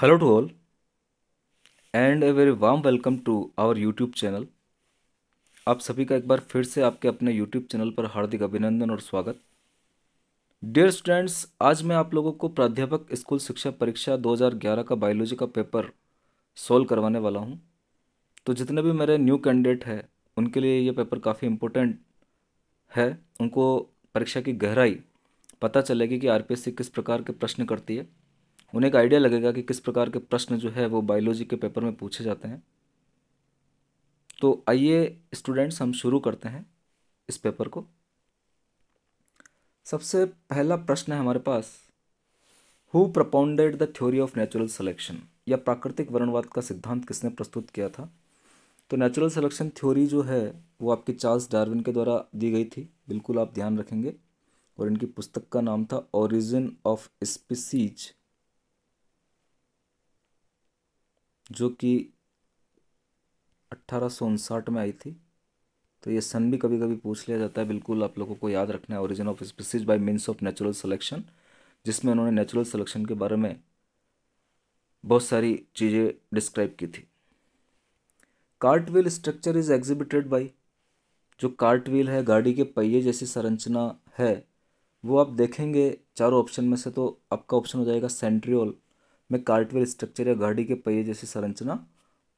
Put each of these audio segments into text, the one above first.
Hello to all and a very warm welcome to our YouTube channel आप सभी का एक बार फिर से आपके अपने यूट्यूब चैनल पर हार्दिक अभिनंदन और स्वागत डियर स्टूडेंट्स आज मैं आप लोगों को प्राध्यापक स्कूल शिक्षा परीक्षा 2011 का बायोलॉजी का पेपर सोल्व करवाने वाला हूं। तो जितने भी मेरे न्यू कैंडिडेट हैं उनके लिए ये पेपर काफ़ी इम्पोर्टेंट है उनको परीक्षा की गहराई पता चलेगी कि आर किस प्रकार के प्रश्न करती है उन्हें एक आइडिया लगेगा कि किस प्रकार के प्रश्न जो है वो बायोलॉजी के पेपर में पूछे जाते हैं तो आइए स्टूडेंट्स हम शुरू करते हैं इस पेपर को सबसे पहला प्रश्न है हमारे पास who propounded the theory of natural selection या प्राकृतिक वर्णवाद का सिद्धांत किसने प्रस्तुत किया था तो नेचुरल सिलेक्शन थ्योरी जो है वो आपके चार्ल्स डार्विन के द्वारा दी गई थी बिल्कुल आप ध्यान रखेंगे और इनकी पुस्तक का नाम था ओरिजिन ऑफ स्पीसीज जो कि अट्ठारह सौ में आई थी तो ये सन भी कभी कभी पूछ लिया जाता है बिल्कुल आप लोगों को याद रखना है origin of species by means of natural selection जिसमें उन्होंने नेचुरल सिलेक्शन के बारे में बहुत सारी चीज़ें डिस्क्राइब की थी cartwheel structure is exhibited by जो कार्टवील है गाड़ी के पहिए जैसी संरचना है वो आप देखेंगे चारों ऑप्शन में से तो आपका ऑप्शन हो जाएगा सेंट्रियोल में कार्टवेल स्ट्रक्चर या गाड़ी के पहिए जैसी संरचना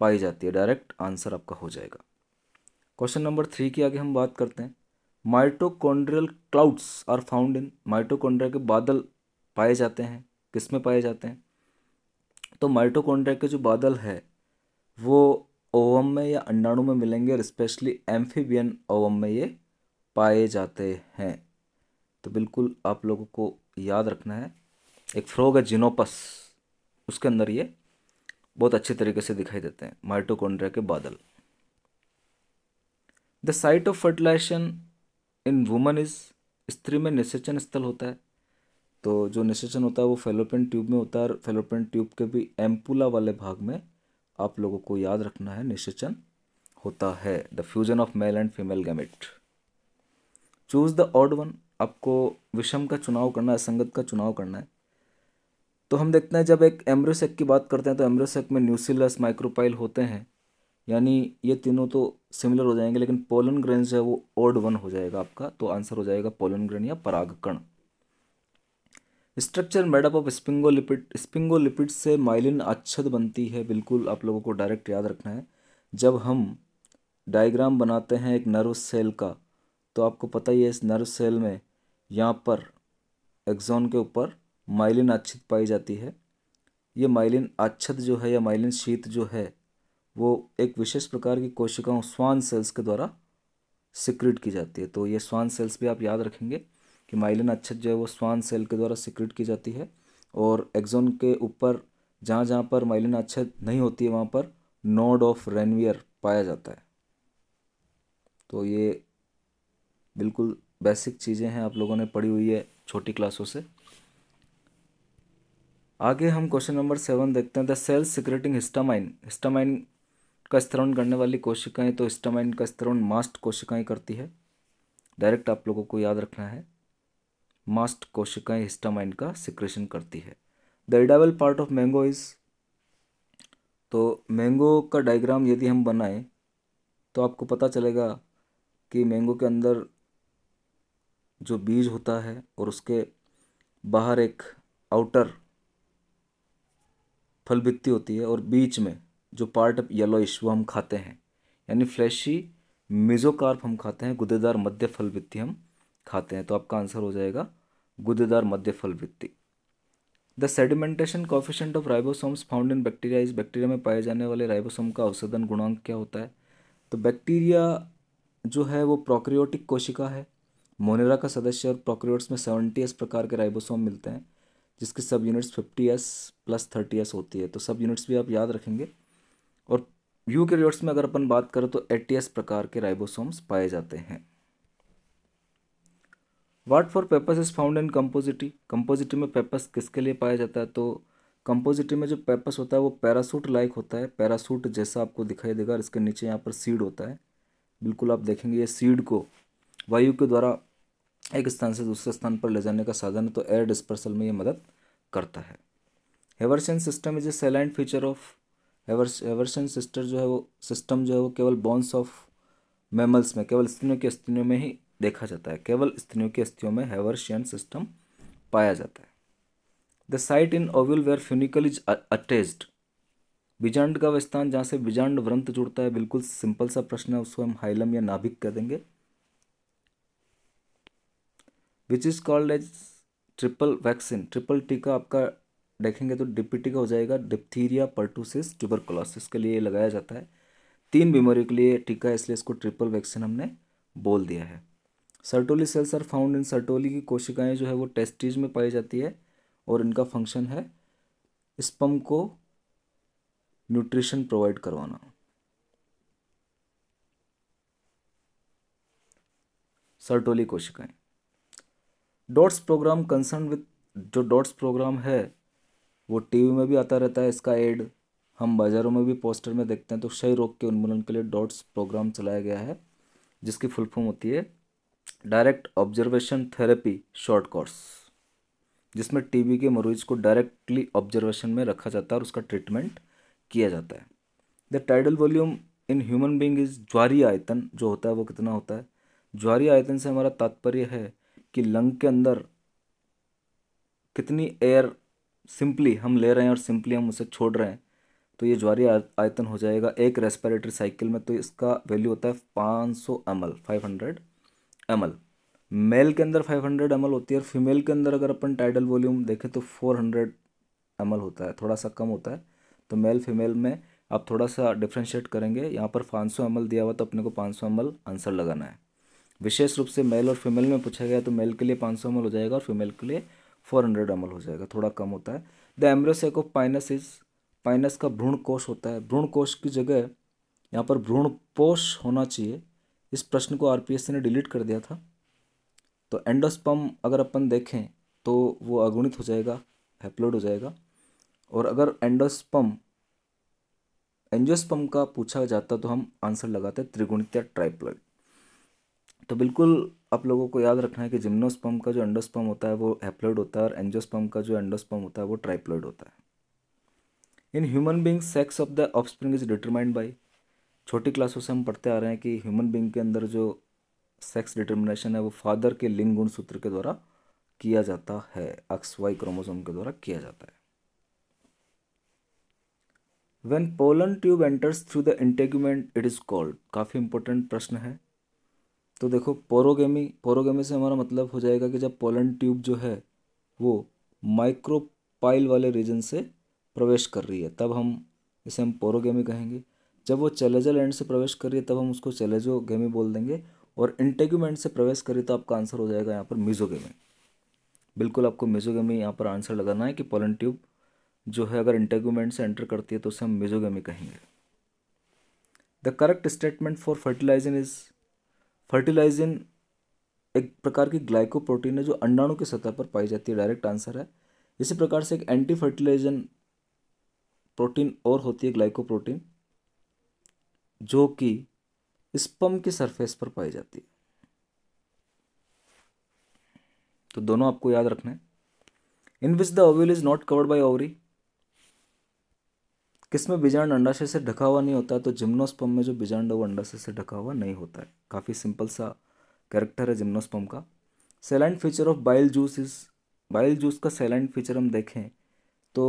पाई जाती है डायरेक्ट आंसर आपका हो जाएगा क्वेश्चन नंबर थ्री की आगे हम बात करते हैं mitochondrial clouds are found in mitochondria के बादल पाए जाते हैं किस में पाए जाते हैं तो माइटोकॉन्ड्रिया के जो बादल है वो ओवम में या अंडाणु में मिलेंगे और स्पेशली एम्फीबियन ओवम में ये पाए जाते हैं तो बिल्कुल आप लोगों को याद रखना है एक फ्रॉग है जिनोपस उसके अंदर ये बहुत अच्छे तरीके से दिखाई देते हैं माइटोकॉन्ड्रिया के बादल the site of fertilization in woman is स्त्री में निषेचन स्थल होता है तो जो निषेचन होता है वो फेलोपेन ट्यूब में होता है और ट्यूब के भी एम्पुला वाले भाग में आप लोगों को याद रखना है निषेचन होता है the fusion of male and female gamete choose the odd one आपको विषम का चुनाव करना है संगत का चुनाव करना है तो हम देखते हैं जब एक एम्ब्रोसेक की बात करते हैं तो एम्ब्रोसेक में न्यूसिलस माइक्रोपाइल होते हैं यानी ये तीनों तो सिमिलर हो जाएंगे लेकिन पोलन ग्रेन जो है वो ओड वन हो जाएगा आपका तो आंसर हो जाएगा पोलन ग्रेन या परागकण structure made up of sphingolipid sphingolipid से माइलिन अच्छद बनती है बिल्कुल आप लोगों को डायरेक्ट याद रखना है जब हम डायग्राम बनाते हैं एक नर्व सेल का तो आपको पता ही है इस नर्व सेल में यहाँ पर एक्जोन के ऊपर माइलिन आच्छित पाई जाती है ये माइलिन आच्छत जो है या माइलिन शीत जो है वो एक विशेष प्रकार की कोशिकाओं स्वान सेल्स के द्वारा सिक्रिट की जाती है तो ये स्वान सेल्स भी आप याद रखेंगे कि माइलिन अच्छत जो है वो स्वान सेल के द्वारा सिक्रिट की जाती है और एक्जोन के ऊपर जहाँ जहाँ पर माइलिन अच्छत नहीं होती है वहाँ पर नोड ऑफ रेनवियर पाया जाता है तो ये बिल्कुल बेसिक चीज़ें हैं आप लोगों ने पढ़ी हुई है छोटी क्लासों से आगे हम क्वेश्चन नंबर सेवन देखते हैं the cell secreting histamine histamine का स्तरण करने वाली कोशिकाएं तो हिस्टामाइन का स्तरण मास्ट कोशिकाएं करती है डायरेक्ट आप लोगों को याद रखना है मास्ट कोशिकाएं हिस्टामाइन का सिक्रेशन करती है the edible part of mango is तो मैंगो का डायग्राम यदि हम बनाएं तो आपको पता चलेगा कि मैंगो के अंदर जो बीज होता है और उसके बाहर एक आउटर फलभित्ति होती है और बीच में जो पार्ट येलो वो हम खाते हैं यानी फ्लैशी मिजोकार्प हम खाते हैं गुदेदार मध्य फलभित्ति हम खाते हैं तो आपका आंसर हो जाएगा गुदेदार मध्य फलभित्ति the sedimentation coefficient of ribosomes found in bacteria इस बैक्टीरिया में पाए जाने वाले राइबोसोम का औसधन गुणांक क्या होता है तो बैक्टीरिया जो है वो प्रोक्रियोटिक कोशिका है मोनेरा का सदस्य और प्रोक्रियोट्स में सेवेंटी एस प्रकार के राइबोसोम मिलते हैं जिसकी subunits fifty S plus thirty S होती है तो सब यूनिट्स भी आप याद रखेंगे और यू यूकेरियोट्स में अगर अपन बात करें तो एट्टी एस प्रकार के राइबोसोम्स पाए जाते हैं what for pappus is found in Compositae Compositae में पेपस किसके लिए पाया जाता है तो कंपोजिटी में जो पेपस होता है वो पैरासूट लाइक होता है पैरासूट जैसा आपको दिखाई देगा और इसके नीचे यहाँ पर सीड होता है बिल्कुल आप देखेंगे ये सीड को वायु के द्वारा एक स्थान से दूसरे स्थान पर ले जाने का साधन है तो एयर डिस्पर्सल में ये मदद करता है Haversian system is a salient feature of Haversian sister जो है वो सिस्टम जो है वो केवल बॉन्स ऑफ मेमल्स में केवल स्त्रियों की अस्थियों में ही देखा जाता है केवल स्त्रियों की अस्थियों में हेवरशियन सिस्टम पाया जाता है the site in ovule where funicle is attached बीजांड का वह स्थान जहाँ से बीजांड व्रंथ जुड़ता है बिल्कुल सिंपल सा प्रश्न है उसको हम हाइलम या नाभिक कह देंगे which is called as triple vaccine triple टीका आपका देखेंगे तो डिप्टी का हो जाएगा डिप्थीरिया पर्टूसिस ट्यूबरकोलोसिस के लिए लगाया जाता है तीन बीमारियों के लिए टीका इसलिए इसको ट्रिपल वैक्सीन हमने बोल दिया है Sertoli cells are found in Sertoli की कोशिकाएं जो है वो टेस्टीज में पाई जाती है और इनका फंक्शन है स्पम को न्यूट्रिशन प्रोवाइड करवाना सर्टोली कोशिकाएं डॉट्स प्रोग्राम कंसर्न विथ जो डॉट्स प्रोग्राम है वो टीवी में भी आता रहता है इसका एड हम बाज़ारों में भी पोस्टर में देखते हैं तो क्षय रोग के उन्मूलन के लिए डॉट्स प्रोग्राम चलाया गया है जिसकी फुल फॉर्म होती है direct observation therapy short course जिसमें टीबी के मरीज को डायरेक्टली ऑब्जर्वेशन में रखा जाता है और उसका ट्रीटमेंट किया जाता है the tidal volume in human being is ज्वारी आयतन जो होता है वो कितना होता है ज्वारी आयतन से हमारा तात्पर्य है कि लंग के अंदर कितनी एयर सिंपली हम ले रहे हैं और सिंपली हम उसे छोड़ रहे हैं तो ये ज्वारी आयतन हो जाएगा एक रेस्पिरेटरी साइकिल में तो इसका वैल्यू होता है पाँच सौ M L five hundred M L male के अंदर फाइव हंड्रेड एम एल होती है और फीमेल के अंदर अगर अपन टाइडल वॉल्यूम देखें तो फोर हंड्रेड एम एल होता है थोड़ा सा कम होता है तो मेल फीमेल में आप थोड़ा सा डिफ्रेंशिएट करेंगे यहाँ पर पाँच सौ एम एल दिया हुआ तो अपने को पाँच सौ एम एल आंसर लगाना है विशेष रूप से मेल और फीमेल में पूछा गया तो मेल के लिए पाँच सौ हो जाएगा और फीमेल के लिए फोर हंड्रेड हो जाएगा थोड़ा कम होता है the embryo sac of Pinus is Pinus का भ्रूण कोश होता है भ्रूण कोष की जगह यहाँ पर भ्रूण पोष होना चाहिए इस प्रश्न को आर ने डिलीट कर दिया था तो एंडोस्पम अगर अपन देखें तो वो अगुणित हो जाएगा हैप्लोड हो जाएगा और अगर एंडोस्पम एंजोस्पम का पूछा जाता तो हम आंसर लगाते त्रिगुणित या ट्राइप्लॉइड तो बिल्कुल आप लोगों को याद रखना है कि जिम्नोस्पम का जो एंडोस्पम होता है वो हैप्लॉइड होता है और एंजोस्पम का जो एंडोस्पम होता है वो ट्राइप्लॉइड होता है in human being sex of the offspring is determined by छोटी क्लासों से हम पढ़ते आ रहे हैं कि ह्यूमन बींग के अंदर जो सेक्स डिटर्मिनेशन है वो फादर के लिंग गुण सूत्र के द्वारा किया जाता है एक्स वाई क्रोमोसोम के द्वारा किया जाता है when pollen tube enters through the integument it is called काफ़ी इंपॉर्टेंट प्रश्न है तो देखो पोरोगेमी पोरोगेमी से हमारा मतलब हो जाएगा कि जब पोलन ट्यूब जो है वो माइक्रोपाइल वाले रीजन से प्रवेश कर रही है तब हम इसे हम पोरोगेमी कहेंगे जब वो चैलेजल एंड से प्रवेश कर रही है तब हम उसको चैलेजोगेमी बोल देंगे और इंटेग्यूमेंट से प्रवेश करिए तो आपका आंसर हो जाएगा यहाँ पर मिजोगेमी बिल्कुल आपको मिजोगेमी यहाँ पर आंसर लगाना है कि पोलन ट्यूब जो है अगर इंटेग्यूमेंट से एंटर करती है तो उसे हम मिजोगेमी कहेंगे the correct statement for fertilizing is fertilizin एक प्रकार की ग्लाइकोप्रोटीन है जो अंडाणु की सतह पर पाई जाती है डायरेक्ट आंसर है इसी प्रकार से एक एंटी फर्टिलाइजन प्रोटीन और होती है ग्लाइकोप्रोटीन जो कि स्पम की सरफेस पर पाई जाती है तो दोनों आपको याद रखना है in which the ovule is not covered by ovary किसमें बीजांड अंडाशय से ढका हुआ नहीं होता है तो जिम्नोस्पम में जो बीजांड वो अंडाशय से ढका हुआ नहीं होता है काफ़ी सिंपल सा कैरेक्टर है जिम्नोस्पम का salient feature of bile juice is bile juice का सेलेंट फीचर हम देखें तो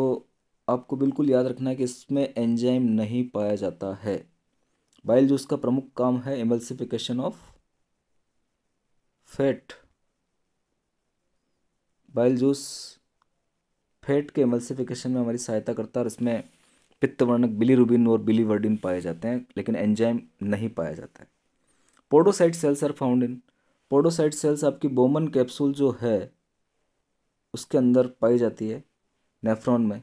आपको बिल्कुल याद रखना है कि इसमें एंजाइम नहीं पाया जाता है बाइल जूस का प्रमुख काम है emulsification of fat bile juice fat के एमल्सिफिकेशन में हमारी सहायता करता है और इसमें पित्तवर्णक बिलीरुबिन और बिलीवर्डिन पाए जाते हैं लेकिन एंजाइम नहीं पाया जाता है podocyte cells are found in podocyte cells आपकी बोमन कैप्सूल जो है उसके अंदर पाई जाती है नेफ्रॉन में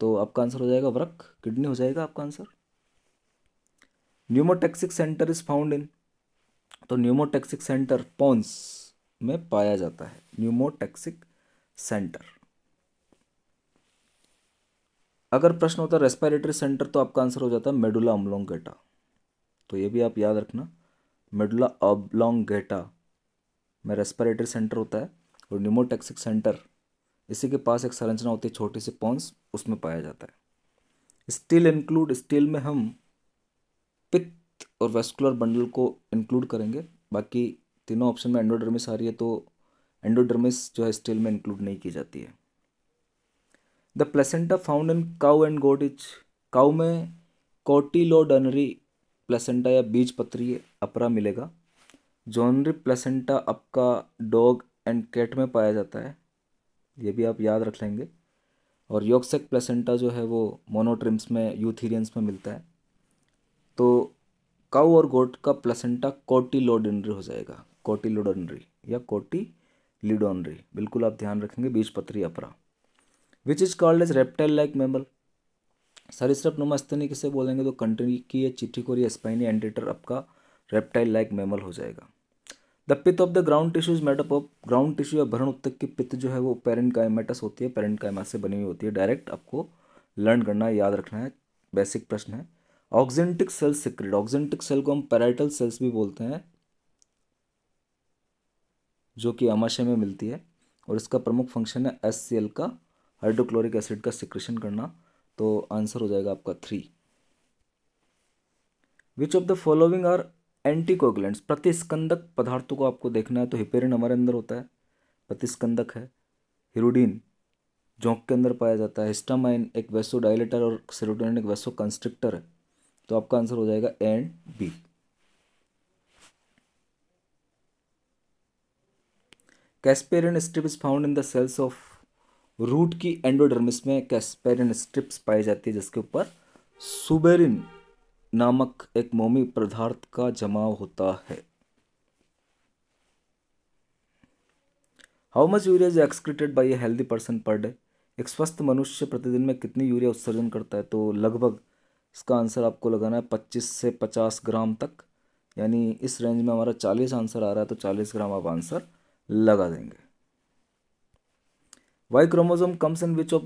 तो आपका आंसर हो जाएगा वर्क किडनी हो जाएगा आपका answer pneumotaxic centre is found in तो न्यूमोटेक्सिक सेंटर पॉन्स में पाया जाता है न्यूमोटेक्सिक सेंटर अगर प्रश्न होता रेस्पिरेटरी सेंटर तो आपका आंसर हो जाता है मेडुला अम्लोंगेटा तो ये भी आप याद रखना मेडुला गेटा में रेस्पिरेटरी सेंटर होता है और न्यूमोटेक्सिक सेंटर इसी के पास एक संरचना होती है छोटी सी पॉन्स उसमें पाया जाता है स्टील इंक्लूड स्टील में हम पित्त और वेस्कुलर बंडल को इंक्लूड करेंगे बाकी तीनों ऑप्शन में एंडोडर्मिस आ रही है तो एंडोडर्मिस जो है स्टील में इंक्लूड नहीं की जाती है the placenta found in cow and goat is cow में कोटिलोडनरी प्लेसेंटा या बीज पत्री अपरा मिलेगा जोनरी प्लेसेंटा आपका डॉग एंड कैट में पाया जाता है ये भी आप याद रख लेंगे और योक्सेक प्लेसेंटा जो है वो मोनोट्रिम्स में यूथीरियंस में मिलता है तो काउ और गोट का प्लेसेंटा कोटिलोडनरी हो जाएगा कोटिलोडनरी या कोटी लिडोनरी बिल्कुल आप ध्यान रखेंगे बीज पत्री अपरा which is called as reptile like mammal सरिसप नुमास्तनी किसे बोलेंगे तो कंट्री की ये चिट्ठी को स्पाइनी एंटीटर आपका रेप्टाइल लाइक मेमल हो जाएगा the pith of the ground tissue is made up of ground tissue या भरण उत्तक की पित्त जो है वो पेरेंट कायमेटस होती है पेरेंट कायमा से बनी हुई होती है डायरेक्ट आपको लर्न करना है याद रखना है बेसिक प्रश्न है oxyntic cell secrete oxyntic cell को हम पैराइटल सेल्स भी बोलते हैं जो कि अमाशय में मिलती है और इसका प्रमुख फंक्शन है एस का हाइड्रोक्लोरिक एसिड का सिक्रेशन करना तो आंसर हो जाएगा आपका three which of the following are anticoagulants प्रतिस्कंदक पदार्थों को आपको देखना है तो हिपेरिन हमारे अंदर होता है प्रतिस्कंदक है हिरोडीन जोंक के अंदर पाया जाता है हिस्टामाइन एक वैसो डायलेटर और सेरोटोनिन एक वैसो कंस्ट्रिक्टर है तो आपका आंसर हो जाएगा and B Casparian strip is found in the cells of root की एंडोडर्मिस में कैस्पेरिन स्ट्रिप्स पाई जाती है जिसके ऊपर सुबेरिन नामक एक मोमी पदार्थ का जमाव होता है how much urea is excreted by a healthy person per day एक स्वस्थ मनुष्य प्रतिदिन में कितनी यूरिया उत्सर्जन करता है तो लगभग इसका आंसर आपको लगाना है पच्चीस से पचास ग्राम तक यानी इस रेंज में हमारा चालीस आंसर आ रहा है तो चालीस ग्राम आप आंसर लगा देंगे Y chromosome comes in which of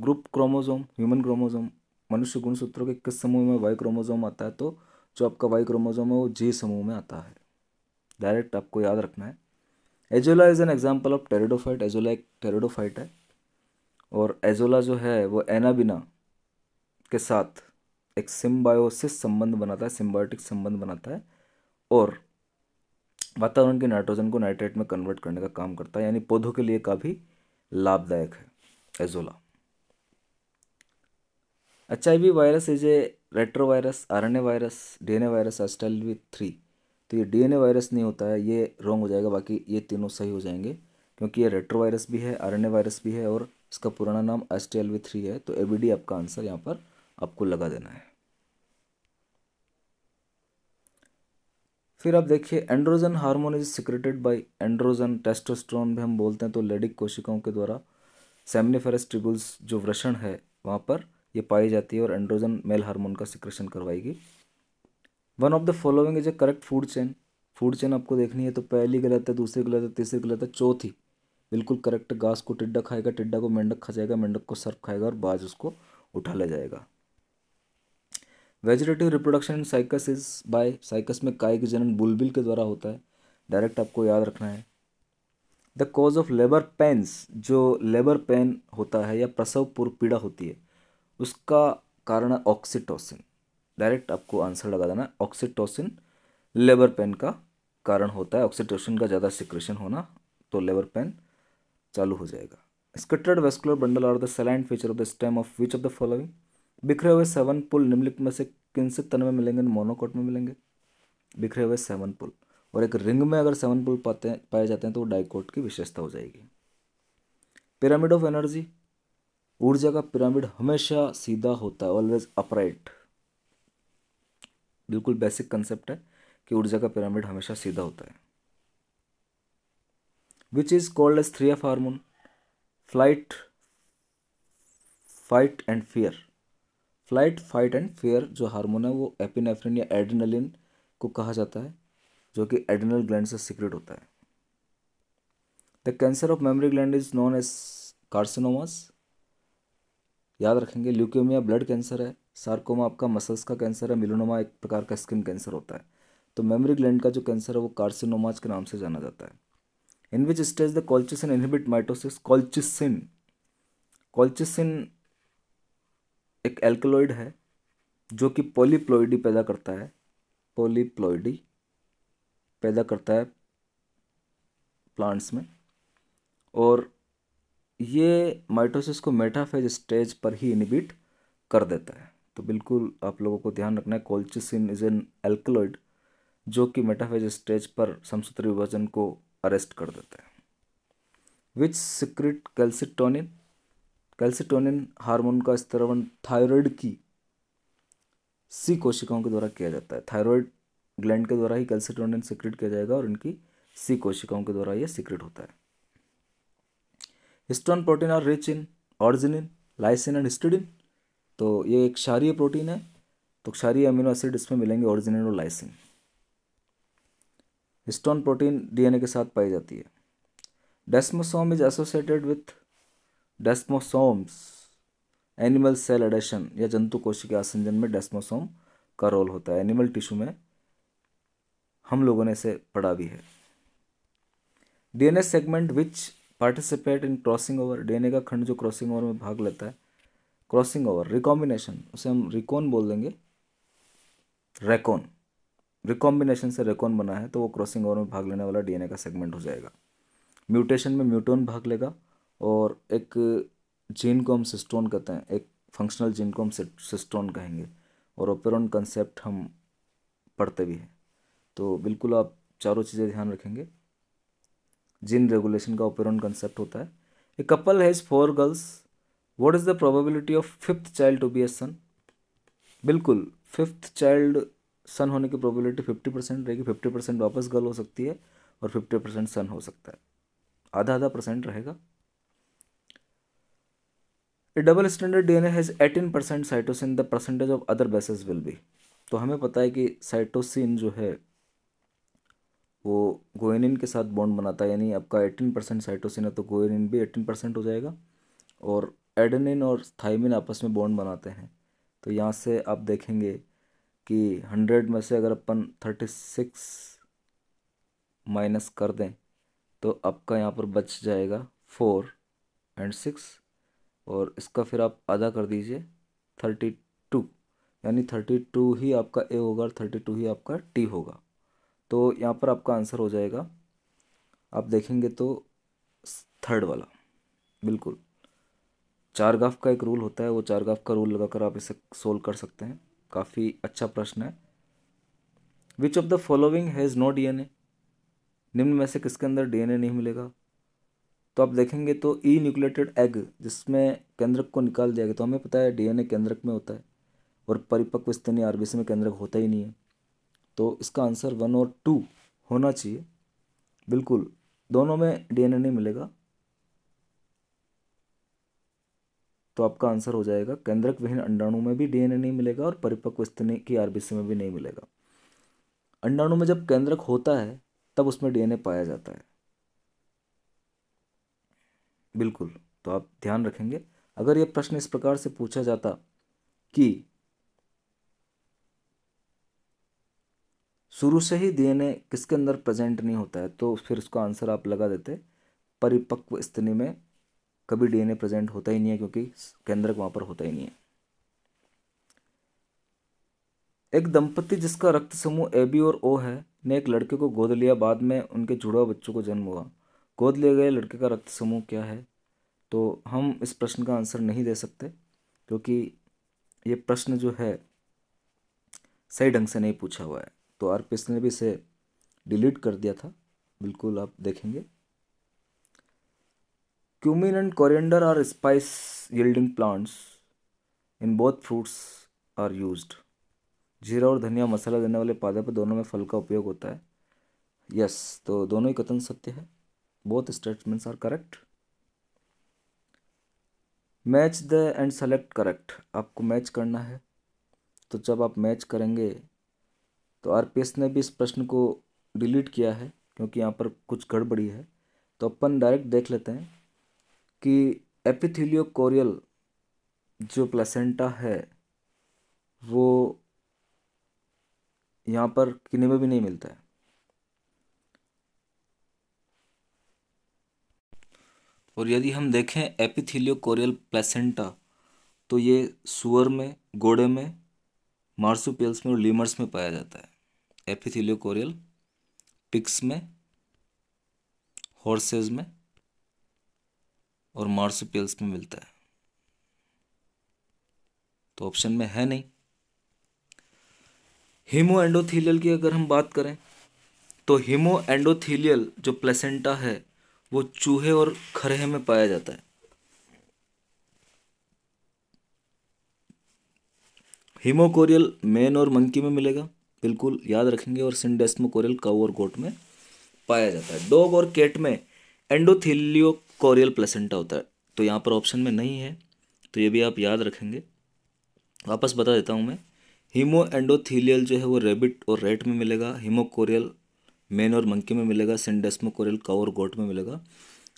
group chromosome human chromosome मनुष्य गुणसूत्रों के किस समूह में वाई क्रोमोजोम आता है तो जो आपका वाई क्रोमोजोम है वो जे समूह में आता है डायरेक्ट आपको याद रखना है Azolla is an example of pteridophyte Azolla एक टेरिडोफाइट है और एजोला जो है वो एनाबिना के साथ एक सिम्बायोसिस संबंध बनाता है सिम्बायोटिक संबंध बनाता है और वातावरण के नाइट्रोजन को नाइट्रेट में कन्वर्ट करने का काम करता है यानी पौधों के लिए काफ़ी लाभदायक है Azolla H I V virus is a retro virus R N A virus D N A virus अस्टल वी थ्री तो ये डी एन ए वायरस नहीं होता है ये रॉन्ग हो जाएगा बाकी ये तीनों सही हो जाएंगे क्योंकि ये रेट्रो वायरस भी है आर एन ए वायरस भी है और इसका पुराना नाम एस वी थ्री है तो ए बी डी आपका आंसर यहाँ पर आपको लगा देना है फिर आप देखिए androgen hormone is secreted by androgen testosterone भी हम बोलते हैं तो लेडिक कोशिकाओं के द्वारा सेमिनिफेरस ट्रिबुल्स जो वृषण है वहाँ पर ये पाई जाती है और एंड्रोजन मेल हार्मोन का सिक्रेशन करवाएगी one of the following is a correct food chain food chain आपको देखनी है तो पहली गलत है दूसरी गलत है तीसरी गलत है चौथी बिल्कुल करेक्ट घास को टिड्डा खाएगा टिड्डा को मेंढक खा जाएगा मेंढक को सर्प खाएगा और बाज उसको उठा ले जाएगा vegetative reproduction Cycas is by Cycas में काय के जनन बुलबिल के द्वारा होता है डायरेक्ट आपको याद रखना है the cause of labour pains जो लेबर पेन होता है या प्रसव पूर्व पीड़ा होती है उसका कारण है ऑक्सीटोसिन डायरेक्ट आपको आंसर लगा देना ऑक्सीटोसिन लेबर पेन का कारण होता है ऑक्सीटोसिन का ज़्यादा सिक्रेशन होना तो लेबर पेन चालू हो जाएगा scattered vascular bundle are the salient feature of the stem of which of the following बिखरे हुए सेवन पुल निम्नलिखित में से से तन में मिलेंगे मोनोकोट में मिलेंगे बिखरे हुए सेवन पुल और एक रिंग में अगर सेवन पुल पाते पाए जाते हैं तो वो डाइकोट की विशेषता हो जाएगी पिरामिड ऑफ एनर्जी ऊर्जा का पिरामिड हमेशा सीधा होता है ऑलवेज अपराइट बिल्कुल बेसिक कंसेप्ट है कि ऊर्जा का पिरामिड हमेशा सीधा होता है which is called as three F hormone flight fight and fear flight fight and fear जो हार्मोन है वो एपिनेफ्रिन या एडनलिन को कहा जाता है जो कि एडनल ग्लैंड से सीक्रेट होता है the cancer of mammary gland is known as carcinomas याद रखेंगे ल्यूकेमिया ब्लड कैंसर है सार्कोमा आपका मसल्स का कैंसर है मिलोनोमा एक प्रकार का स्किन कैंसर होता है तो मेमोरी ग्लैंड का जो कैंसर है वो कार्सिनोमाज के नाम से जाना जाता है in which stage the colchicine inhibit mitosis colchicine colchicine एक एल्कलॉइड है जो कि पोलीप्लोइडी पैदा करता है पोलीप्लोइडी पैदा करता है प्लांट्स में और ये माइटोसिस को मेटाफेज स्टेज पर ही इनिबिट कर देता है तो बिल्कुल आप लोगों को ध्यान रखना है कोल्चिसिन इज एन एल्कलॉइड जो कि मेटाफेज स्टेज पर समसूत्र विभाजन को अरेस्ट कर देता है which secrete calcitonin calcitonin hormone का स्त्रवण थायराइड की सी कोशिकाओं के द्वारा किया जाता है थायराइड ग्लैंड के द्वारा ही कैल्सिटोनिन सिक्रेट किया जाएगा और इनकी सी कोशिकाओं के द्वारा यह सिक्रेट होता है histone protein are rich in arginine lysine and histidine तो ये एक क्षारीय प्रोटीन है तो क्षारीय अमीनो एसिड इसमें मिलेंगे ऑर्जिनिन और लाइसिन हिस्टोन प्रोटीन डीएनए के साथ पाई जाती है desmosome is associated with desmosomes animal cell adhesion या जंतु कोशिका आसंजन में डेस्मोसोम का रोल होता है एनिमल टिश्यू में हम लोगों ने इसे पढ़ा भी है DNA segment which participate in crossing over DNA का खंड जो क्रॉसिंग ओवर में भाग लेता है क्रॉसिंग ओवर रिकॉम्बिनेशन उसे हम रिकॉन बोल देंगे रेकॉन रिकॉम्बिनेशन से रेकॉन बना है तो वो क्रॉसिंग ओवर में भाग लेने वाला डीएनए का सेगमेंट हो जाएगा म्यूटेशन में म्यूटोन भाग लेगा और एक जीन को हम सिस्टोन कहते हैं एक फंक्शनल जीन को हम सिस्टोन कहेंगे और ओपेरॉन कंसेप्ट हम पढ़ते भी हैं तो बिल्कुल आप चारों चीज़ें ध्यान रखेंगे जीन रेगुलेशन का ओपेरॉन कंसेप्ट होता है a couple has four girls what is the probability of fifth child to be a son बिल्कुल फिफ्थ चाइल्ड सन होने की प्रोबेबिलिटी फिफ्टी परसेंट रहेगी फिफ्टी परसेंट वापस गर्ल हो सकती है और फिफ्टी परसेंट सन हो सकता है आधा आधा परसेंट रहेगा standard D N DNA eighteen percent cytosine the percentage of other bases will be तो हमें पता है कि साइटोसिन जो है वो गोइनिन के साथ बॉन्ड बनाता है यानी आपका एटीन परसेंट साइटोसिन है तो गोइनिन भी एटीन परसेंट हो जाएगा और एडनिन और थाइमिन आपस में बॉन्ड बनाते हैं तो यहाँ से आप देखेंगे कि हंड्रेड में से अगर अपन थर्टी सिक्स माइनस कर दें तो आपका यहाँ पर बच जाएगा फोर एंड सिक्स और इसका फिर आप आधा कर दीजिए थर्टी टू यानी थर्टी टू ही आपका ए होगा और थर्टी टू ही आपका टी होगा तो यहाँ पर आपका आंसर हो जाएगा आप देखेंगे तो थर्ड वाला बिल्कुल चार गाफ का एक रूल होता है वो चार गाफ का रूल लगाकर आप इसे सोल्व कर सकते हैं काफ़ी अच्छा प्रश्न है which of the following has no a निम्न में से किसके अंदर डीएनए नहीं मिलेगा तो आप देखेंगे तो ई न्यूक्लेटेड एग जिसमें केंद्रक को निकाल दिया गया तो हमें पता है डीएनए केंद्रक में होता है और परिपक्व स्तनीय आरबीसी में केंद्रक होता ही नहीं है तो इसका आंसर वन और टू होना चाहिए बिल्कुल दोनों में डीएनए नहीं मिलेगा तो आपका आंसर हो जाएगा केंद्रक विहीन अंडाणु में भी डीएनए नहीं मिलेगा और परिपक्व स्तनी की आरबीसी में भी नहीं मिलेगा अंडाणु में जब केंद्रक होता है तब उसमें डीएनए पाया जाता है बिल्कुल तो आप ध्यान रखेंगे अगर यह प्रश्न इस प्रकार से पूछा जाता कि शुरू से ही डीएनए किसके अंदर प्रेजेंट नहीं होता है तो फिर उसका आंसर आप लगा देते परिपक्व स्थिति में कभी डीएनए प्रेजेंट होता ही नहीं है क्योंकि केंद्रक वहां पर होता ही नहीं है एक दंपति जिसका रक्त समूह ए बी और ओ है ने एक लड़के को गोद लिया बाद में उनके जुड़वा बच्चों को जन्म हुआ गोद ले गए लड़के का रक्त समूह क्या है तो हम इस प्रश्न का आंसर नहीं दे सकते क्योंकि ये प्रश्न जो है सही ढंग से नहीं पूछा हुआ है तो आर पी ने भी इसे डिलीट कर दिया था बिल्कुल आप देखेंगे cumin and coriander are spice yielding plants in both fruits are use जीरा और धनिया मसाला देने वाले पादप दोनों में फल का उपयोग होता है यस तो दोनों ही कथन सत्य है both statements are correct match the and select correct आपको मैच करना है तो जब आप मैच करेंगे तो एस ने भी इस प्रश्न को डिलीट किया है क्योंकि यहाँ पर कुछ गड़बड़ी है तो अपन डायरेक्ट देख लेते हैं कि एपिथिलियो कोरियल जो प्लेसेंटा है वो यहाँ पर किने में भी नहीं मिलता है और यदि हम देखें एपिथेलियो कोरियल प्लेसेंटा तो ये सुअर में घोड़े में मार्सुपियल्स में और लीमर्स में पाया जाता है एपिथेलियो कोरियल पिक्स में हॉर्सेज में और मार्सुपियल्स में मिलता है तो ऑप्शन में है नहीं हीमो एंडोथीलियल की अगर हम बात करें तो हीमो एंडोथीलियल जो प्लेसेंटा है वो चूहे और खरहे में पाया जाता है हीमोकोरियल मैन और मंकी में मिलेगा बिल्कुल याद रखेंगे और सिंडेस्मोकोरियल काउ और गोट में पाया जाता है डॉग और केट में एंडोथिलियो कोरियल प्लेसेंटा होता है तो यहाँ पर ऑप्शन में नहीं है तो ये भी आप याद रखेंगे वापस बता देता हूँ मैं हीमो एंडोथीलियल जो है वो रेबिट और रेट में मिलेगा हीमोकोरियल मेन और मंकी में मिलेगा सेंडेस्मो कोरियल काउ और गोट में मिलेगा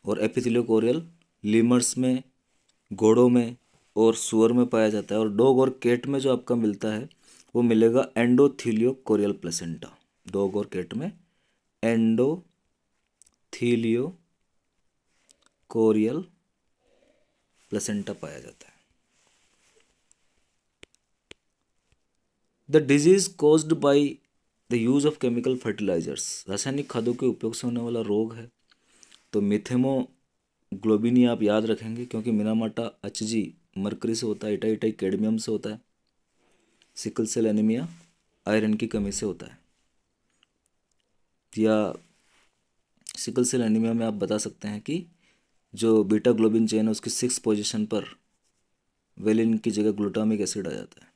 और एपिथिलियो कोरियल लीमर्स में घोड़ों में और सुअर में पाया जाता है और डॉग और केट में जो आपका मिलता है वो मिलेगा एंडोथीलियो कोरियल प्लेसेंटा डॉग और केट में एंडोथीलियो कोरियल प्लेसेंटा पाया जाता है the disease caused by the use of chemical fertilizers रासायनिक खादों के उपयोग से होने वाला रोग है तो मिथेमो मिथेमोग्लोबिनी आप याद रखेंगे क्योंकि मिनामाटा एच जी मरकरी से होता है इटा इटाई कैडमियम से होता है सिकल सेल एनीमिया आयरन की कमी से होता है या सिकल सेल एनीमिया में आप बता सकते हैं कि जो बीटा ग्लोबिन चेन है उसकी सिक्स पोजिशन पर वेलिन की जगह ग्लूटामिक एसिड आ जाता है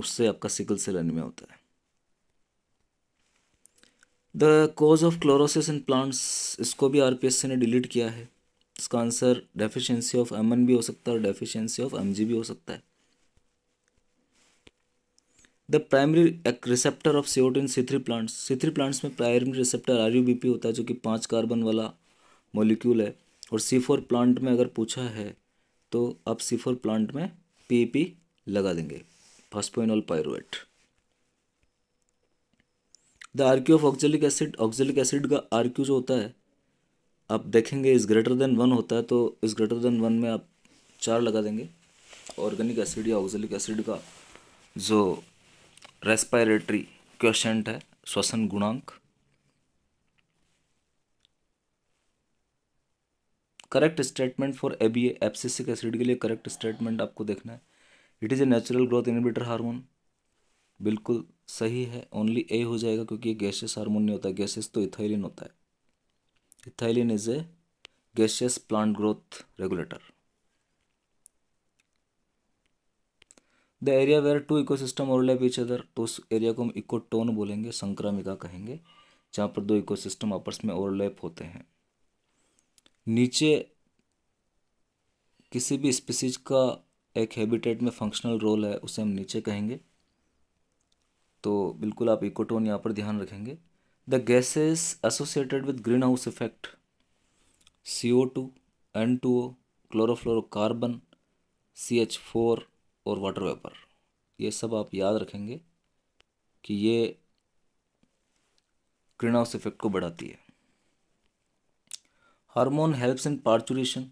उससे आपका सिकल सेल एनीमिया होता है the cause of chlorosis in plants इसको भी आर ने डिलीट किया है इसका आंसर डेफिशिएंसी ऑफ एम भी हो सकता है और डेफिशिएंसी ऑफ एम भी हो सकता है the primary receptor of CO in C plants C plants में प्राइमरी रिसेप्टर आर होता है जो कि पाँच कार्बन वाला मोलिक्यूल है और सी फोर प्लांट में अगर पूछा है तो आप सी फोर प्लांट में पी e लगा देंगे ऑल pyruvate the RQ of oxalic acid oxalic acid का आरक्यू जो होता है आप देखेंगे इज़ ग्रेटर देन वन होता है तो इस ग्रेटर देन वन में आप चार लगा देंगे ऑर्गेनिक एसिड या ऑक्जेलिक एसिड का जो रेस्पायरेटरी क्वेश्चन है श्वसन गुणांक correct statement for ABA abscisic acid के लिए करेक्ट स्टेटमेंट आपको देखना है it is a natural growth inhibitor hormone बिल्कुल सही है ओनली ए हो जाएगा क्योंकि ये गैसेस हार्मोन नहीं होता गैसेस तो इथाइलिन होता है ethylene is a gases plant growth regulator the area where two ecosystem overlap each other तो उस एरिया को हम इकोटोन बोलेंगे संक्रामिका कहेंगे जहाँ पर दो इकोसिस्टम आपस में ओवरलैप होते हैं नीचे किसी भी स्पीसीज का एक हैबिटेट में फंक्शनल रोल है उसे हम नीचे कहेंगे तो बिल्कुल आप इकोटोन यहाँ पर ध्यान रखेंगे the gases associated with greenhouse effect C O two N two O carbon C H four और वाटर वेपर ये सब आप याद रखेंगे कि ये ग्रीन हाउस इफेक्ट को बढ़ाती है हार्मोन हेल्प्स इन पार्चुरेशन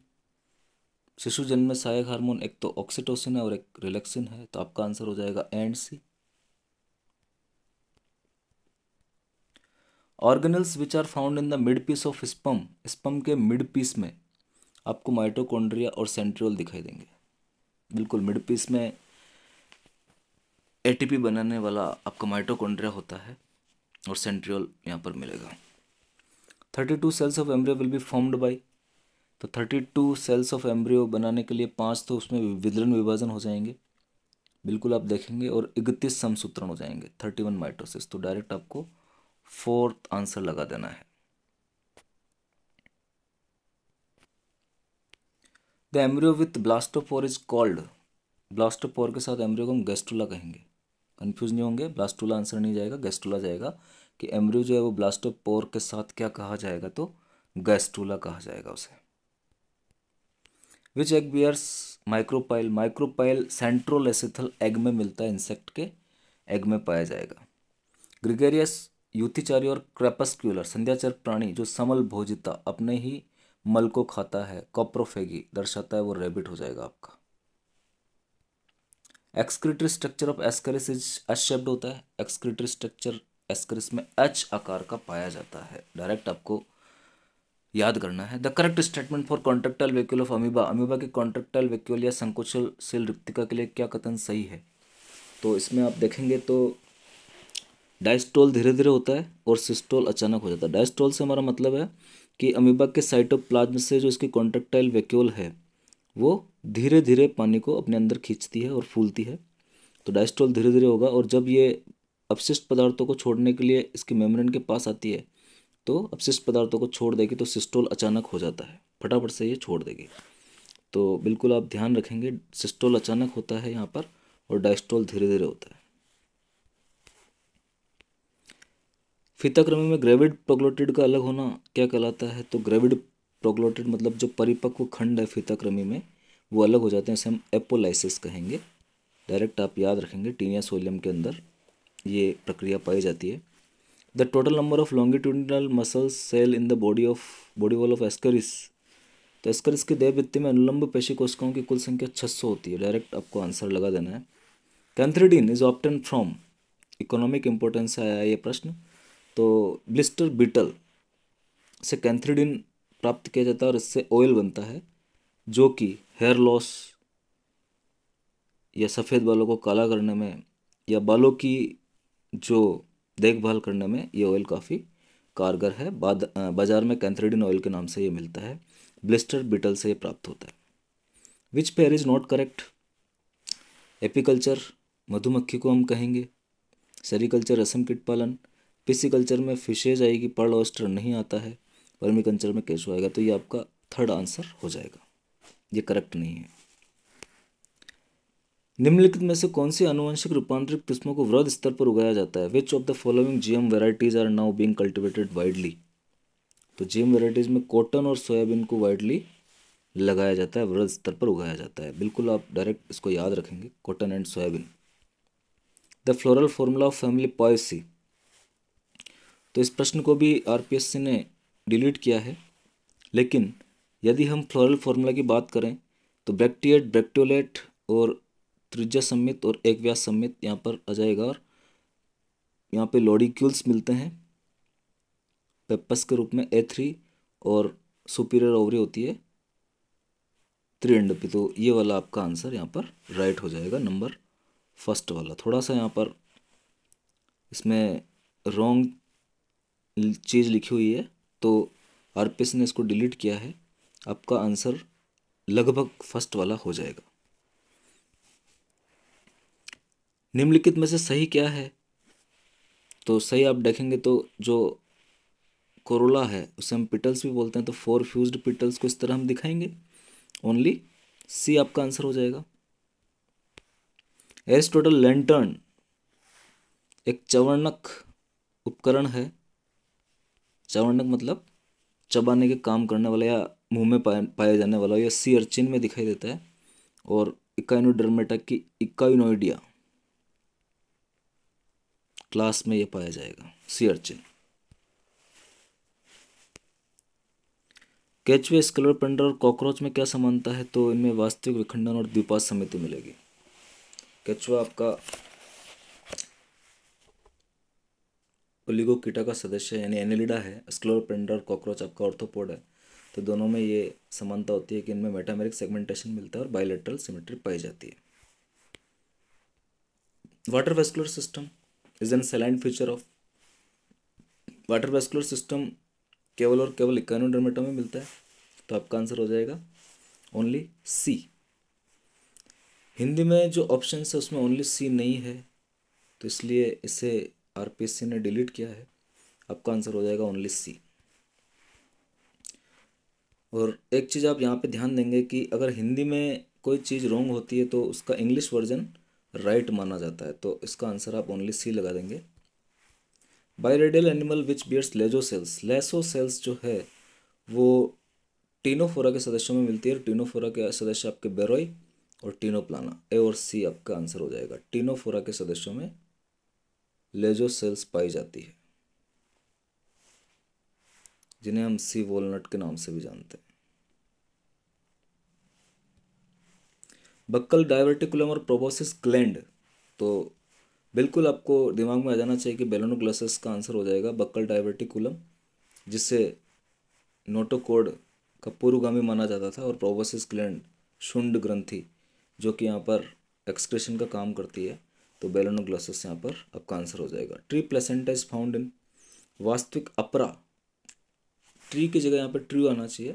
शिशु जन्म में सहायक हार्मोन एक तो ऑक्सीटोसिन है और एक रिलैक्सिन है तो आपका आंसर हो जाएगा and C organelles which are found in the midpiece of sperm sperm के मिड पीस में आपको माइटोकॉन्ड्रिया और सेंट्रियोल दिखाई देंगे बिल्कुल मिड पीस में एटीपी बनाने वाला आपका माइटोकॉन्ड्रिया होता है और सेंट्रियोल यहाँ पर मिलेगा thirty two cells of embryo will be formed by तो thirty two cells of embryo बनाने के लिए पाँच तो उसमें विदरण विभाजन हो जाएंगे बिल्कुल आप देखेंगे और इकतीस समसूत्रण हो जाएंगे थर्टी वन माइटोसिस तो डायरेक्ट आपको फोर्थ आंसर लगा देना है the embryo with blastopore is called blastopore के साथ एम्ब्रियो को हम गैस्ट्रोला कहेंगे कंफ्यूज नहीं होंगे ब्लास्टूला आंसर नहीं जाएगा गैस्ट्रोला जाएगा कि एम्ब्रियो जो है वो ब्लास्टोपोर के साथ क्या कहा जाएगा तो गैस्ट्रोला कहा जाएगा उसे which egg bears micropyle micropyle centrolecithal egg में मिलता है इंसेक्ट के एग में पाया जाएगा ग्रिगेरियस युतिचारी और क्रेपस्क्यूलर संध्याचर प्राणी जो समल भोजिता अपने ही मल को खाता है कॉप्रोफेगी दर्शाता है वो रेबिट हो जाएगा आपका excretory structure of Ascaris is H shaped होता है एक्सक्रिटरी स्ट्रक्चर एस्करिस में एच आकार का पाया जाता है डायरेक्ट आपको याद करना है the correct statement for contractile vacuole of amoeba amoeba के कॉन्ट्रेक्टाइल वेक्यूल या संकोचल सेल रिक्तिका के लिए क्या कथन सही है तो इसमें आप देखेंगे तो डायस्टोल धीरे धीरे होता है और सिस्टोल अचानक हो जाता है डायस्टोल से हमारा मतलब है कि अमीबा के साइटोप्लाज्म से जो इसकी कॉन्ट्रेक्टाइल वेक्यूल है वो धीरे धीरे पानी को अपने अंदर खींचती है और फूलती है तो डायस्टोल धीरे धीरे होगा और जब ये अपशिष्ट पदार्थों को छोड़ने के लिए इसकी मेम्ब्रेन के पास आती है तो अपशिष्ट पदार्थों को छोड़ देगी तो सिस्टोल अचानक हो जाता है फटाफट से ये छोड़ देगी तो बिल्कुल आप ध्यान रखेंगे सिस्टोल अचानक होता है यहाँ पर और डायस्टोल धीरे धीरे होता है फीता में ग्रेविड प्रोग्लोटिड का अलग होना क्या कहलाता है तो ग्रेविड प्रोग्लोटिड मतलब जो परिपक्व खंड है फीता क्रमी में वो अलग हो जाते हैं इसे हम एपोलाइसिस कहेंगे डायरेक्ट आप याद रखेंगे टीनिया सोलियम के अंदर ये प्रक्रिया पाई जाती है the total number of longitudinal muscle cell in the body of body wall of Ascaris तो एस्करिस की देहभित्ति में अनुलंब पेशी कोशिकाओं की कुल संख्या छः सौ होती है डायरेक्ट आपको आंसर लगा देना है cantharidin is obtained from economic importance आया ये प्रश्न तो ब्लिस्टर बीटल से कैंथ्रीडिन प्राप्त किया जाता है और इससे ऑयल बनता है जो कि हेयर लॉस या सफ़ेद बालों को काला करने में या बालों की जो देखभाल करने में ये ऑयल काफ़ी कारगर है बाद बाज़ार में कैंथ्रीडिन ऑयल के नाम से ये मिलता है ब्लिस्टर बीटल से ये प्राप्त होता है which pair is not correct apiculture मधुमक्खी को हम कहेंगे सेरिकल्चर रसम कीट पालन पिसी कल्चर में फिशेज आएगी पर्ल ऑस्टर नहीं आता है वर्मी कल्चर में कैशो आएगा तो ये आपका थर्ड आंसर हो जाएगा ये करेक्ट नहीं है निम्नलिखित में से कौन से आनुवंशिक रूपांतरित किस्मों को वृद्ध स्तर पर उगाया जाता है which of the following GM varieties are now being cultivated widely तो जीएम वेराइटीज में कॉटन और सोयाबीन को वाइडली लगाया जाता है वृद्ध स्तर पर उगाया जाता है बिल्कुल आप डायरेक्ट इसको याद रखेंगे cotton and soybean the floral formula of family Poaceae तो इस प्रश्न को भी आरपीएससी ने डिलीट किया है लेकिन यदि हम फ्लोरल फॉर्मूला की बात करें तो ब्रैक्टिएट ब्रैक्टोलेट और त्रिज्या सम्मित और एक व्यास सम्मित यहाँ पर आ जाएगा और यहाँ पे लॉडिक्यूल्स मिलते हैं पेपस के रूप में ए थ्री और सुपीरियर ओवरी होती है त्रिएंड पे तो ये वाला आपका आंसर यहाँ पर राइट हो जाएगा नंबर फर्स्ट वाला थोड़ा सा यहाँ पर इसमें रॉन्ग चीज़ लिखी हुई है तो आरपीएस ने इसको डिलीट किया है आपका आंसर लगभग फर्स्ट वाला हो जाएगा निम्नलिखित में से सही क्या है तो सही आप देखेंगे तो जो कोरोला है उसे हम पिटल्स भी बोलते हैं तो फोर फ्यूज्ड पिटल्स को इस तरह हम दिखाएंगे ओनली सी आपका आंसर हो जाएगा एरिस्टोटल लेंटर्न एक चवर्णक उपकरण है चावंडक मतलब चबाने के काम करने वाला या मुंह में पाया पाया जाने वाला या सी अर्चिन में दिखाई देता है और इकाइनोडर्मेटा की इकाइनोइडिया क्लास में यह पाया जाएगा सी अर्चिन कैचवे स्कलर पेंडर और कॉकरोच में क्या समानता है तो इनमें वास्तविक विखंडन और द्विपात समिति मिलेगी कैचवा आपका ओलिगोकीटा का सदस्य यानी एनिलिडा है स्क्लोरोपेंड और कॉकरोच आपका ऑर्थोपोड है तो दोनों में ये समानता होती है कि इनमें मेटामेरिक सेगमेंटेशन मिलता है और बायोलेट्रल सिमेट्री पाई जाती है water vascular system is an salient feature of water vascular system केवल और केवल इक्यानवे में मिलता है तो आपका आंसर हो जाएगा ओनली सी हिंदी में जो ऑप्शन है उसमें ओनली सी नहीं है तो इसलिए इसे एस सी ने डिलीट किया है आपका आंसर हो जाएगा ओनली सी और एक चीज़ आप यहाँ पे ध्यान देंगे कि अगर हिंदी में कोई चीज़ रॉन्ग होती है तो उसका इंग्लिश वर्जन राइट माना जाता है तो इसका आंसर आप ओनली सी लगा देंगे biradial animal which bears lasso cells lasso cells जो है वो टीनोफोरा के सदस्यों में मिलती है टीनोफोरा के सदस्य आपके बेरोई और टीनोप्लाना ए और सी आपका आंसर हो जाएगा टीनोफोरा के सदस्यों में लेजो सेल्स पाई जाती है जिन्हें हम सी वॉलनट के नाम से भी जानते हैं बक्कल डायवर्टिकुलम और प्रोबोसिस ग्लैंड तो बिल्कुल आपको दिमाग में आ जाना चाहिए कि बेलोनोग्लोसिस का आंसर हो जाएगा बक्कल डायवर्टिकुलम जिससे नोटोकोड का पूर्वगामी माना जाता था और प्रोबोसिस ग्लैंड शुंड ग्रंथि जो कि यहाँ पर एक्सक्रेशन का काम करती है तो बेलोनोग्लोसिस यहाँ पर आपका आंसर हो जाएगा true placenta is found in वास्तविक अपरा ट्री की जगह यहाँ पर ट्रू आना चाहिए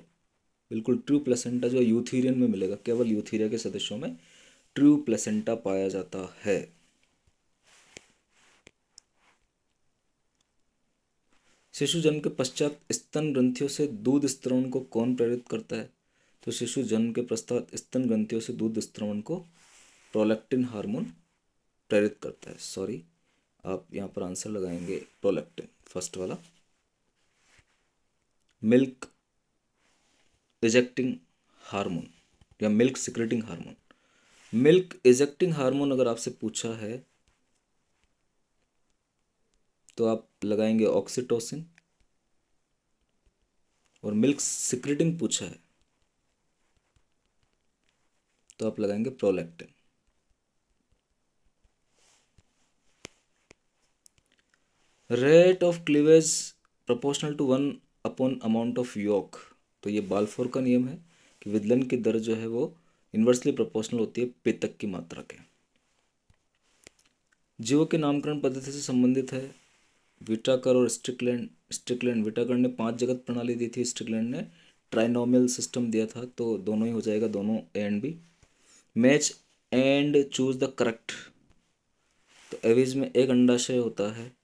बिल्कुल ट्रू प्लेसेंटा जो यूथीरियन में मिलेगा केवल यूथीरिया के सदस्यों में ट्रू प्लेसेंटा पाया जाता है शिशु जन्म के पश्चात स्तन ग्रंथियों से दूध स्त्रवण को कौन प्रेरित करता है तो शिशु जन्म के पश्चात स्तन ग्रंथियों से दूध स्त्रवण को प्रोलेक्टिन हार्मोन प्रेरित करता है सॉरी आप यहाँ पर आंसर लगाएंगे प्रोलेक्टिन फर्स्ट वाला मिल्क इजेक्टिंग हार्मोन या milk secreting hormone milk ejecting hormone अगर आपसे पूछा है तो आप लगाएंगे ऑक्सीटोसिन और मिल्क सिक्रेटिंग पूछा है तो आप लगाएंगे prolactin rate of cleavage proportional to one upon amount of yolk तो ये बालफोर का नियम है कि विदलन की दर जो है वो इन्वर्सली प्रोपोर्शनल होती है पितक की मात्रा के जीवों के नामकरण पद्धति से संबंधित है विटाकर और स्ट्रिकलैंड स्ट्रिकलैंड विटाकर ने पांच जगत प्रणाली दी थी स्ट्रिकलैंड ने ट्राइनोमियल सिस्टम दिया था तो दोनों ही हो जाएगा दोनों A and B match and choose the correct तो एविज में एक अंडाशय होता है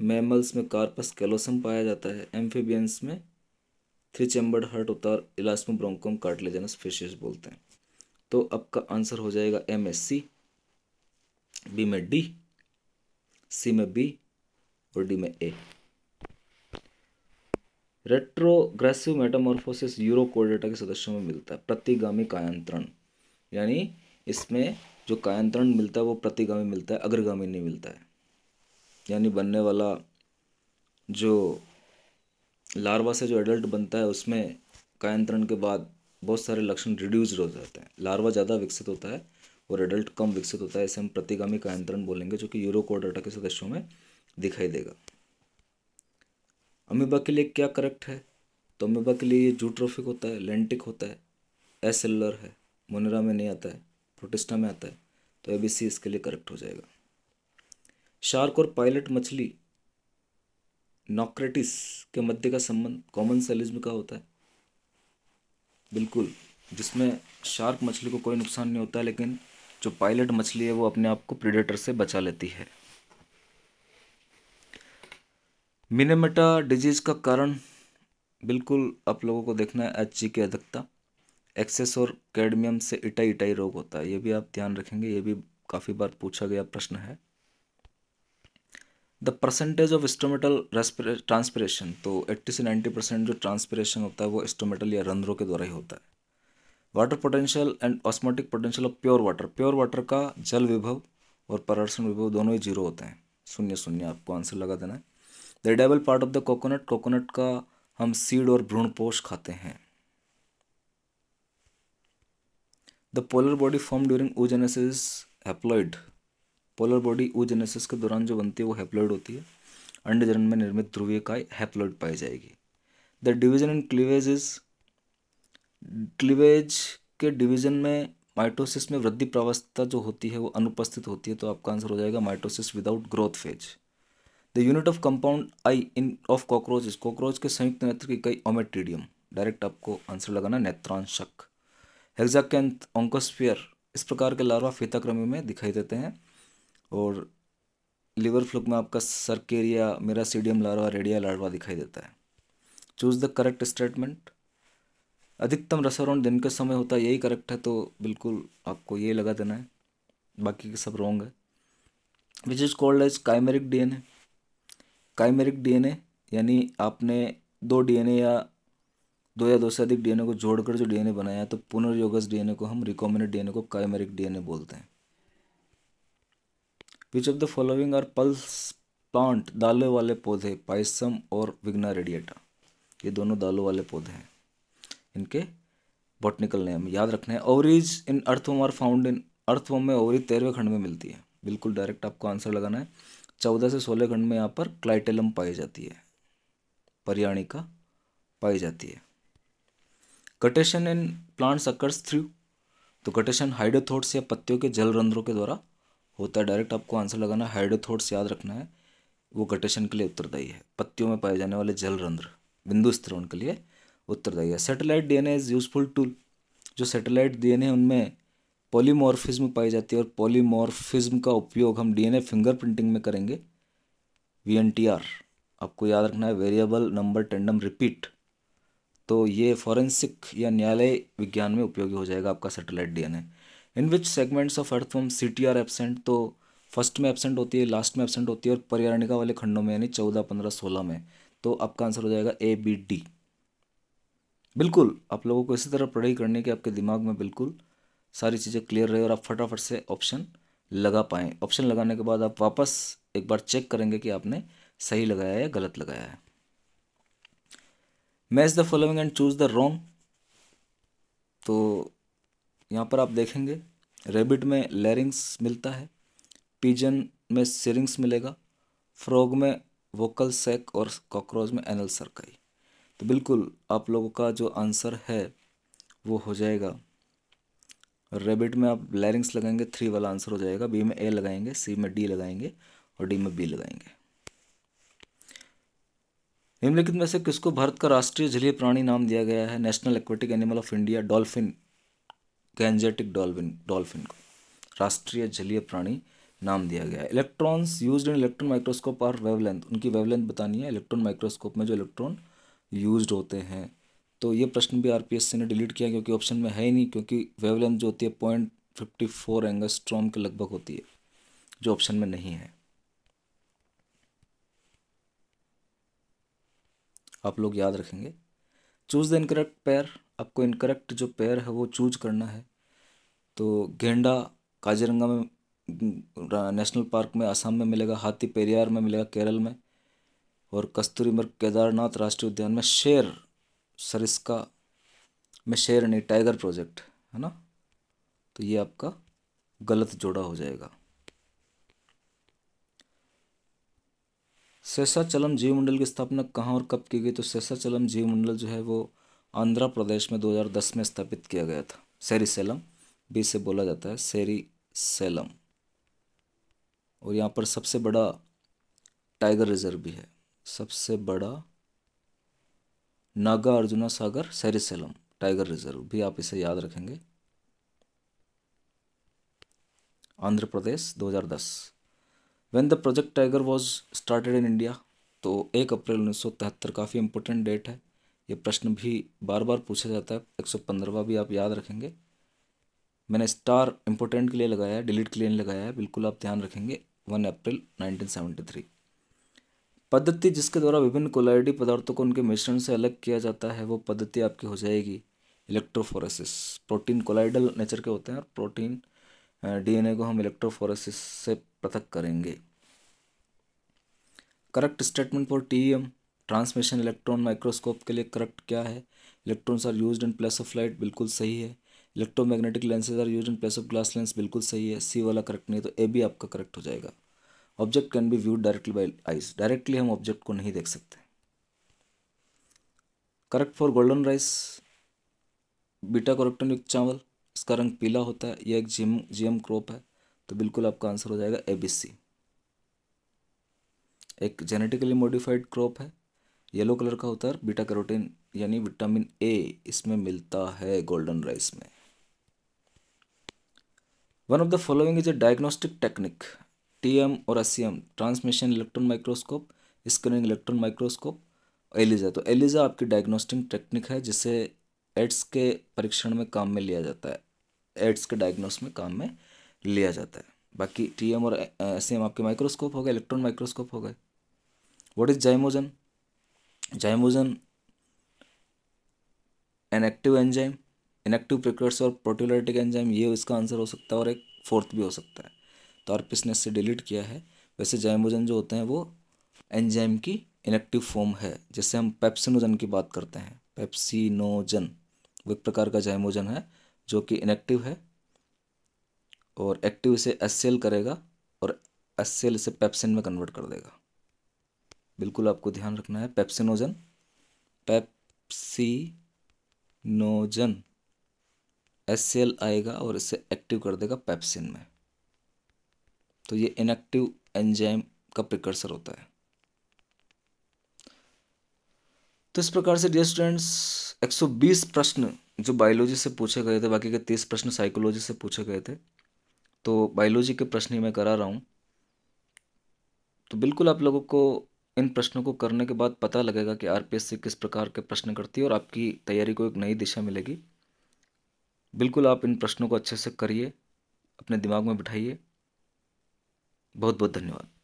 मैमल्स में कार्पस कैलोसम पाया जाता है एम्फीबियंस में थ्री चैम्बर्ड हर्ट होता है और इलास्मो ब्रोंकोम कार्टिलेजनस फिशेस बोलते हैं तो आपका आंसर हो जाएगा एम एस सी बी में डी सी में बी और डी में ए रेट्रोग्रेसिव मेटामोर्फोसिस यूरोकोडेटा के सदस्यों में मिलता है प्रतिगामी कायांतरण यानी इसमें जो कायांतरण मिलता है वो प्रतिगामी मिलता है अग्रगामी नहीं मिलता है यानी बनने वाला जो लार्वा से जो एडल्ट बनता है उसमें कायंत्रण के बाद बहुत सारे लक्षण रिड्यूज हो जाते हैं लार्वा ज़्यादा विकसित होता है और एडल्ट कम विकसित होता है इसे हम प्रतिगामी कायंत्रण बोलेंगे जो कि यूरोकोडाटा के सदस्यों में दिखाई देगा अमीबा के लिए क्या करेक्ट है तो अमीबा के लिए ये जूट्रोफिक होता है लेंटिक होता है एसेलर है मोनेरा में नहीं आता है प्रोटिस्टा में आता है तो ए बी सी इसके लिए करेक्ट हो जाएगा शार्क और पायलट मछली नॉक्रेटिस के मध्य का संबंध कॉमन सेलिज्म का होता है बिल्कुल जिसमें शार्क मछली को कोई नुकसान नहीं होता लेकिन जो पायलट मछली है वो अपने आप को प्रिडेटर से बचा लेती है मिनेमेटा डिजीज का कारण बिल्कुल आप लोगों को देखना है एच जी की अधिकता एक्सेस और कैडमियम से इटाई इटाई रोग होता है ये भी आप ध्यान रखेंगे ये भी काफ़ी बार पूछा गया प्रश्न है the percentage of stomatal transpiration तो 80 से 90 परसेंट जो ट्रांसपरेशन होता है वो स्टोमेटल या रंध्रों के द्वारा ही होता है water potential and osmotic potential of pure water pure water का जल विभव और परर्षण विभव दोनों ही जीरो होते हैं शून्य शून्य आपको आंसर लगा देना है the edible part of the coconut coconut का हम सीड और भ्रूण पोष खाते हैं the polar body form during oogenesis haploid polar body genesis के दौरान जो बनती है वो हैप्लॉइड होती है अंडजनन में निर्मित ध्रुवीय काय हैप्लॉइड पाई जाएगी the division in cleavage is cleavage के डिवीजन में माइटोसिस में वृद्धि प्रावस्था जो होती है वो अनुपस्थित होती है तो आपका आंसर हो जाएगा mitosis without growth phase the unit of compound eye in of cockroach cockroach के संयुक्त नेत्र की कई ओमेट्रीडियम डायरेक्ट आपको आंसर लगाना नेत्रांशक हेक्जाकेंथ ओंकोस्फियर इस प्रकार के लार्वा फीताक्रमी में दिखाई देते हैं और लिवर फ्लूक में आपका एरिया मेरा सीडियम लार्वा रेडिया लार्वा दिखाई देता है चूज़ द करेक्ट स्टेटमेंट अधिकतम रसोरोन दिन के समय होता है यही करेक्ट है तो बिल्कुल आपको ये लगा देना है बाकी के सब रॉन्ग है which is called as chimeric DNA chimeric DNA यानी आपने दो डीएनए या दो या दो से अधिक डीएनए को जोड़कर जो डीएनए बनाया तो पुनर्योगस डीएनए को हम रिकॉमिनेट डीएनए को काइमेरिक डीएनए बोलते हैं which of the following are pulse plant दालों वाले पौधे पाइसम और विग्ना रेडिएटा ये दोनों दालों वाले पौधे हैं इनके बॉटनिकल नेम याद रखना है ovaries in earthworm are found in earthworm में ओवरी तेरहवें खंड में मिलती है बिल्कुल डायरेक्ट आपको आंसर लगाना है चौदह से सोलह खंड में यहाँ पर क्लाइटेलम पाई जाती है का पाई जाती है guttation in plants occurs through तो कटेशन हाइड्रोथोट्स या पत्तियों के जल रंध्रों के द्वारा होता है डायरेक्ट आपको आंसर लगाना हाइड्रोथ्स याद रखना है वो गटेशन के लिए उत्तरदायी है पत्तियों में पाए जाने वाले जल रंध्र बिंदु स्त्रोण के लिए उत्तरदायी है satellite A is useful tool जो सेटेलाइट एन ए उनमें पॉलीमॉर्फिज्म पाई जाती है और पॉलीमॉर्फिज्म का उपयोग हम डी एन फिंगर फिंगरप्रिंटिंग में करेंगे वी एन टी आर आपको याद रखना है वेरिएबल नंबर टेंडम रिपीट तो ये फॉरेंसिक या न्यायालय विज्ञान में उपयोगी हो जाएगा आपका satellite D N A in which segments of earth earthworm setae are absent तो फर्स्ट में एबसेंट होती है लास्ट में एबसेंट होती है और पर्यारणिका वाले खंडों में यानी चौदह पंद्रह सोलह में तो आपका आंसर हो जाएगा ए बी डी बिल्कुल आप लोगों को इसी तरह पढ़ाई करने की आपके दिमाग में बिल्कुल सारी चीज़ें क्लियर रहे और आप फटाफट से ऑप्शन लगा पाएँ ऑप्शन लगाने के बाद आप वापस एक बार चेक करेंगे कि आपने सही लगाया है या गलत लगाया है match the following and choose the wrong तो यहाँ पर आप देखेंगे रेबिट में लेरिंग्स मिलता है पिजन में सिरिंग्स मिलेगा फ्रॉग में वोकल सेक और कॉकरोच में एनल सरकाई तो बिल्कुल आप लोगों का जो आंसर है वो हो जाएगा रेबिट में आप लैरिंग्स लगाएंगे थ्री वाला आंसर हो जाएगा बी में ए लगाएंगे सी में डी लगाएंगे और डी में बी लगाएंगे निम्नलिखित में से किसको भारत का राष्ट्रीय जलीय प्राणी नाम दिया गया है national aquatic animal of India dolphin Gangetic dolphin dolphin को राष्ट्रीय जलीय प्राणी नाम दिया गया electrons use in electron microscope और वेवलेंथ उनकी वेवलेंथ बतानी है इलेक्ट्रॉन माइक्रोस्कोप में जो इलेक्ट्रॉन यूज होते हैं तो ये प्रश्न भी आर ने डिलीट किया क्योंकि ऑप्शन में है ही नहीं क्योंकि वेवलेंथ जो होती है पॉइंट फिफ्टी फोर स्ट्रॉम के लगभग होती है जो ऑप्शन में नहीं है आप लोग याद रखेंगे चूज द इनकरेक्ट पेयर आपको इनकरेक्ट जो पेयर है वो चूज करना है तो गेंडा काजीरंगा में नेशनल पार्क में असम में मिलेगा हाथी पेरियार में मिलेगा केरल में और कस्तूरी मृग केदारनाथ राष्ट्रीय उद्यान में शेर सरिस्का में शेर नहीं टाइगर प्रोजेक्ट है ना तो ये आपका गलत जोड़ा हो जाएगा शेषाचलम मंडल की स्थापना कहाँ और कब की गई तो शेषाचलम मंडल जो है वो आंध्र प्रदेश में 2010 में स्थापित किया गया था सेरी सेलम बी से बोला जाता है सेरी सेलम और यहाँ पर सबसे बड़ा टाइगर रिजर्व भी है सबसे बड़ा Nagarjuna Sagar Srisailam tiger reserve भी आप इसे याद रखेंगे Andhra Pradesh 2010 when the project tiger was started in India तो एक अप्रैल उन्नीस काफ़ी इंपॉर्टेंट डेट है ये प्रश्न भी बार बार पूछा जाता है एक सौ पंद्रहवा भी आप याद रखेंगे मैंने स्टार इम्पोर्टेंट के लिए लगाया है डिलीट के लिए नहीं लगाया है बिल्कुल आप ध्यान रखेंगे वन अप्रैल थ्री पद्धति जिसके द्वारा विभिन्न कोलाइडी पदार्थों को उनके मिश्रण से अलग किया जाता है वो पद्धति आपकी हो जाएगी इलेक्ट्रोफोरेसिस प्रोटीन कोलाइडल नेचर के होते हैं और प्रोटीन डीएनए को हम इलेक्ट्रोफोरेसिस से पृथक करेंगे correct statement for TM transmission electron microscope के लिए करेक्ट क्या है electrons are use in place of light बिल्कुल सही है electromagnetic lenses are use in place of glass lens बिल्कुल सही है सी वाला करेक्ट नहीं है तो ए भी आपका करेक्ट हो जाएगा object can be viewed directly by eyes directly हम ऑब्जेक्ट को नहीं देख सकते correct for golden rice beta carotene युक्त चावल इसका रंग पीला होता है यह एक जीएम जीएम क्रॉप है तो बिल्कुल आपका आंसर हो जाएगा ए बी सी एक जेनेटिकली मॉडिफाइड क्रॉप है येलो कलर का होता है बीटा कैरोटीन यानी विटामिन ए इसमें मिलता है गोल्डन राइस में one of the following is a diagnostic technique TM और S transmission electron microscope screening electron microscope ELISA तो एलिजा आपकी डायग्नोस्टिक टेक्निक है जिसे एड्स के परीक्षण में काम में लिया जाता है एड्स के डायग्नोस में काम में लिया जाता है बाकी टीएम और एस आपके माइक्रोस्कोप हो गए इलेक्ट्रॉन माइक्रोस्कोप हो गए what is zymogen zymogen inactive enzyme inactive precursor और प्रोटोलाइटिक एंजाइम ये इसका आंसर हो सकता है और एक फोर्थ भी हो सकता है तो आरपिस ने इससे डिलीट किया है वैसे जाइमोजन जो होते हैं वो एंजाइम की इनएक्टिव फॉर्म है जैसे हम पेप्सिनोजन की बात करते हैं पेप्सिनोजन वो एक प्रकार का जाइमोजन है जो कि इनएक्टिव है और एक्टिव इसे एस करेगा और एस इसे पेप्सिन में कन्वर्ट कर देगा बिल्कुल आपको ध्यान रखना है pepsinogen pepsinogen S C L आएगा और इसे एक्टिव कर देगा पेप्सिन में तो ये इनएक्टिव एंजाइम का प्रिकर्सर होता है तो इस प्रकार से डियर स्टूडेंट्स 120 प्रश्न जो बायोलॉजी से पूछे गए थे बाकी के 30 प्रश्न साइकोलॉजी से पूछे गए थे तो बायोलॉजी के प्रश्न ही मैं करा रहा हूँ तो बिल्कुल आप लोगों को इन प्रश्नों को करने के बाद पता लगेगा कि आरपीएससी किस प्रकार के प्रश्न करती है और आपकी तैयारी को एक नई दिशा मिलेगी बिल्कुल आप इन प्रश्नों को अच्छे से करिए अपने दिमाग में बिठाइए बहुत बहुत धन्यवाद